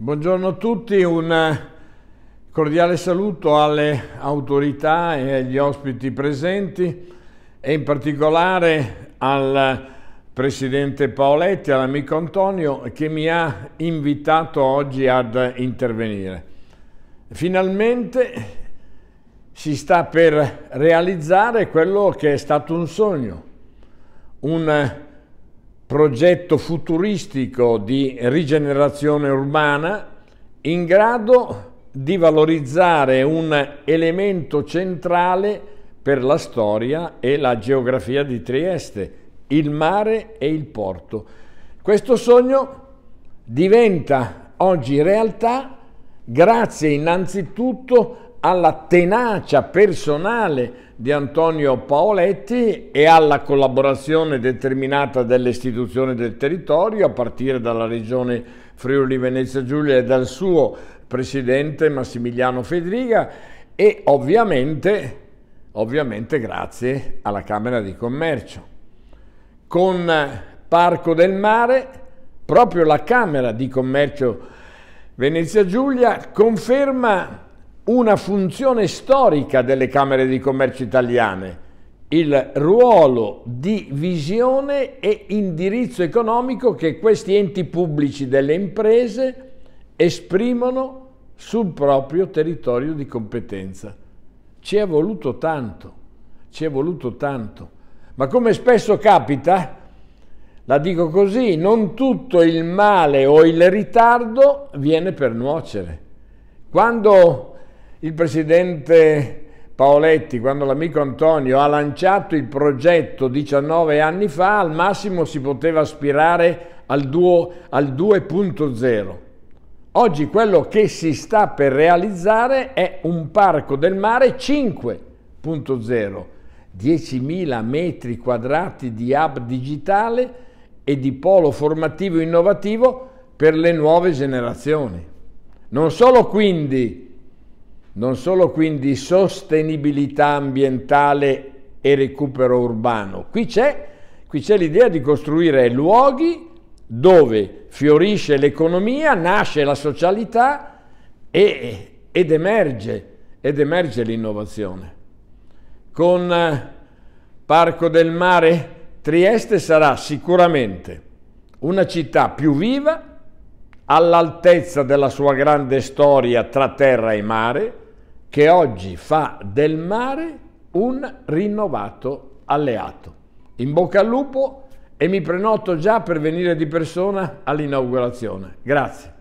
Buongiorno a tutti, un eh, cordiale saluto alle autorità e agli ospiti presenti e in particolare al Presidente Paoletti, all'amico Antonio che mi ha invitato oggi ad intervenire. Finalmente si sta per realizzare quello che è stato un sogno, un progetto futuristico di rigenerazione urbana in grado di valorizzare un elemento centrale per la storia e la geografia di Trieste, il mare e il porto. Questo sogno diventa oggi realtà grazie innanzitutto a alla tenacia personale di Antonio Paoletti e alla collaborazione determinata delle istituzioni del territorio, a partire dalla regione Friuli Venezia Giulia e dal suo presidente Massimiliano Federica e ovviamente, ovviamente grazie alla Camera di Commercio. Con Parco del Mare, proprio la Camera di Commercio Venezia Giulia conferma una funzione storica delle Camere di Commercio italiane, il ruolo di visione e indirizzo economico che questi enti pubblici delle imprese esprimono sul proprio territorio di competenza. Ci è voluto tanto, ci è voluto tanto, ma come spesso capita, la dico così, non tutto il male o il ritardo viene per nuocere. Quando il presidente Paoletti, quando l'amico Antonio ha lanciato il progetto 19 anni fa, al massimo si poteva aspirare al, al 2.0. Oggi quello che si sta per realizzare è un parco del mare 5.0, 10.000 metri quadrati di hub digitale e di polo formativo innovativo per le nuove generazioni. Non solo quindi non solo quindi sostenibilità ambientale e recupero urbano, qui c'è, qui c'è l'idea di costruire luoghi dove fiorisce l'economia, nasce la socialità e, ed, emerge, ed emerge l'innovazione. Con eh, Parco del Mare Trieste sarà sicuramente una città più viva, all'altezza della sua grande storia tra terra e mare, che oggi fa del mare un rinnovato alleato. In bocca al lupo e mi prenoto già per venire di persona all'inaugurazione. Grazie.